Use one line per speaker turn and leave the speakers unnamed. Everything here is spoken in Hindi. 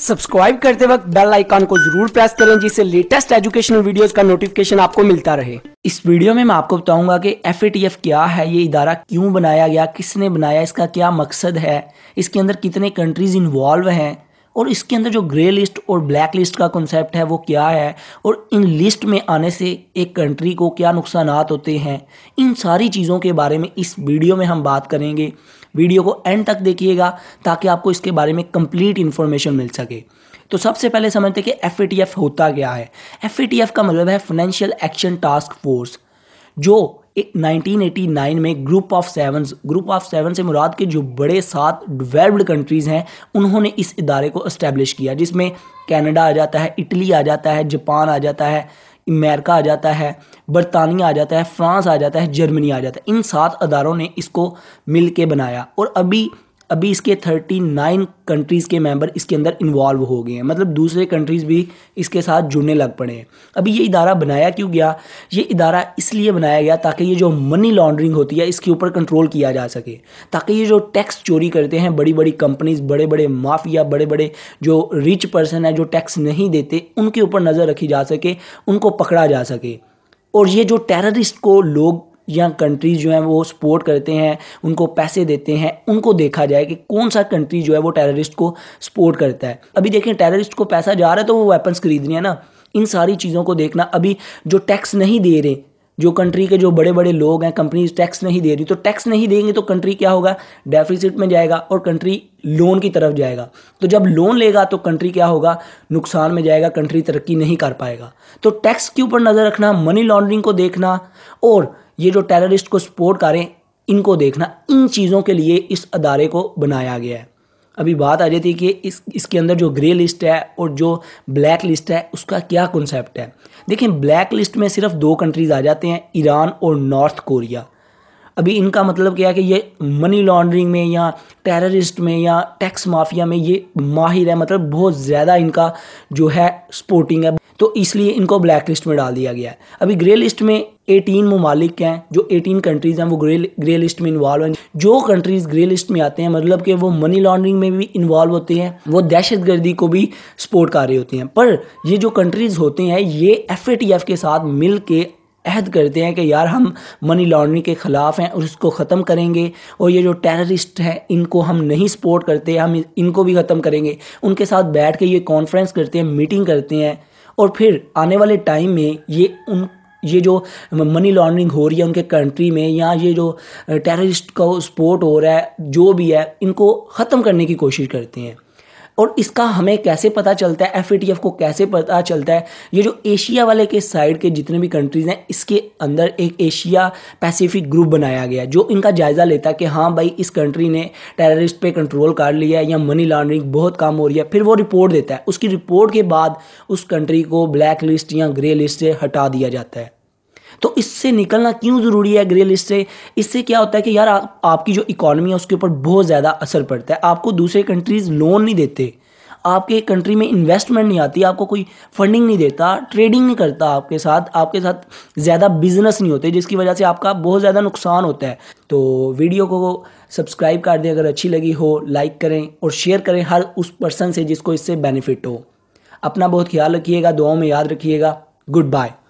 सब्सक्राइब करते वक्त बेल आइकॉन को जरूर प्रेस करें जिससे लेटेस्ट एजुकेशनल वीडियोस का नोटिफिकेशन आपको मिलता रहे इस वीडियो में मैं आपको बताऊंगा कि एफ क्या है ये इदारा क्यों बनाया गया किसने बनाया इसका क्या मकसद है इसके अंदर कितने कंट्रीज इन्वॉल्व हैं और इसके अंदर जो ग्रे लिस्ट और ब्लैक लिस्ट का कॉन्सेप्ट है वो क्या है और इन लिस्ट में आने से एक कंट्री को क्या नुकसान होते हैं इन सारी चीज़ों के बारे में इस वीडियो में हम बात करेंगे वीडियो को एंड तक देखिएगा ताकि आपको इसके बारे में कंप्लीट इन्फॉर्मेशन मिल सके तो सबसे पहले समझते कि एफ होता क्या है एफ का मतलब है फाइनेंशियल एक्शन टास्क फोर्स जो 1989 में group of seven group of seven से मुराद के जो बड़े सात डेवलप्ड कंट्रीज़ हैं उन्होंने इस इदारे को इस्टेब्लिश किया जिसमें कनाडा आ जाता है इटली आ जाता है जापान आ जाता है अमेरिका आ जाता है बरतानिया आ जाता है फ्रांस आ जाता है जर्मनी आ जाता है इन सात अदारों ने इसको मिल के बनाया और अभी अभी इसके थर्टी नाइन कंट्रीज़ के मेंबर इसके अंदर इन्वॉल्व हो गए हैं मतलब दूसरे कंट्रीज़ भी इसके साथ जुड़ने लग पड़े हैं अभी ये इदारा बनाया क्यों गया ये इदारा इसलिए बनाया गया ताकि ये जो मनी लॉन्ड्रिंग होती है इसके ऊपर कंट्रोल किया जा सके ताकि ये जो टैक्स चोरी करते हैं बड़ी बड़ी कंपनीज़ बड़े बड़े माफिया बड़े बड़े जो रिच पर्सन है जो टैक्स नहीं देते उनके ऊपर नज़र रखी जा सके उनको पकड़ा जा सके और ये जो टेररिस्ट को लोग या कंट्रीज जो हैं वो सपोर्ट करते हैं उनको पैसे देते हैं उनको देखा जाए कि कौन सा कंट्री जो है वो टेररिस्ट को सपोर्ट करता है अभी देखें टेररिस्ट को पैसा जा रहा है तो वो वेपन्स खरीदने हैं ना इन सारी चीज़ों को देखना अभी जो टैक्स नहीं दे रहे जो कंट्री के जो बड़े बड़े लोग हैं कंपनीज टैक्स नहीं दे रही तो टैक्स नहीं देंगे तो कंट्री क्या होगा डेफिसिट में जाएगा और कंट्री लोन की तरफ जाएगा तो जब लोन लेगा तो कंट्री क्या होगा नुकसान में जाएगा कंट्री तरक्की नहीं कर पाएगा तो टैक्स के ऊपर नज़र रखना मनी लॉन्ड्रिंग को देखना और ये जो टेररिस्ट को सपोर्ट करें इनको देखना इन चीज़ों के लिए इस अदारे को बनाया गया है अभी बात आ जाती है कि इस इसके अंदर जो ग्रे लिस्ट है और जो ब्लैक लिस्ट है उसका क्या कॉन्सेप्ट है देखिए ब्लैक लिस्ट में सिर्फ दो कंट्रीज़ आ जाते हैं ईरान और नॉर्थ कोरिया अभी इनका मतलब क्या है कि ये मनी लॉन्ड्रिंग में या टेररिस्ट में या टैक्स माफिया में ये माहिर है मतलब बहुत ज़्यादा इनका जो है सपोर्टिंग है तो इसलिए इनको ब्लैक लिस्ट में डाल दिया गया है अभी ग्रे लिस्ट में 18 ममालिक हैं जो 18 कंट्रीज़ हैं वो ग्रे ग्रे लिस्ट में इन्वॉल्व हैं जो कंट्रीज़ ग्रे लिस्ट में आते हैं मतलब कि वो मनी लॉन्ड्रिंग में भी इन्वॉल्व होते हैं वो दहशतगर्दी को भी सपोर्ट कर रहे होते हैं पर ये जो कंट्रीज़ होते हैं ये एफ के साथ मिल के अहद करते हैं कि यार हम मनी लॉन्ड्रिंग के ख़िलाफ़ हैं और इसको ख़त्म करेंगे और ये जो टेररिस्ट हैं इनको हम नहीं सपोर्ट करते हम इनको भी ख़त्म करेंगे उनके साथ बैठ के ये कॉन्फ्रेंस करते हैं मीटिंग करते हैं और फिर आने वाले टाइम में ये उन ये जो मनी लॉन्ड्रिंग हो रही है उनके कंट्री में या ये जो टेररिस्ट uh, का स्पोर्ट हो रहा है जो भी है इनको ख़त्म करने की कोशिश करते हैं और इसका हमें कैसे पता चलता है एफ को कैसे पता चलता है ये जो एशिया वाले के साइड के जितने भी कंट्रीज़ हैं इसके अंदर एक एशिया पैसिफिक ग्रुप बनाया गया जो इनका जायज़ा लेता है कि हाँ भाई इस कंट्री ने टेररिस्ट पे कंट्रोल कर लिया है या मनी लॉन्ड्रिंग बहुत काम हो रही है फिर वो रिपोर्ट देता है उसकी रिपोर्ट के बाद उस कंट्री को ब्लैक लिस्ट या ग्रे लिस्ट से हटा दिया जाता है तो इससे निकलना क्यों ज़रूरी है ग्रे लिस्ट से इससे क्या होता है कि यार आ, आपकी जो इकॉनमी है उसके ऊपर बहुत ज़्यादा असर पड़ता है आपको दूसरे कंट्रीज़ लोन नहीं देते आपके कंट्री में इन्वेस्टमेंट नहीं आती आपको कोई फंडिंग नहीं देता ट्रेडिंग नहीं करता आपके साथ आपके साथ ज़्यादा बिजनेस नहीं होते जिसकी वजह से आपका बहुत ज़्यादा नुकसान होता है तो वीडियो को सब्सक्राइब कर दें अगर अच्छी लगी हो लाइक करें और शेयर करें हर उस पर्सन से जिसको इससे बेनिफिट हो अपना बहुत ख्याल रखिएगा दुआओं में याद रखिएगा गुड बाय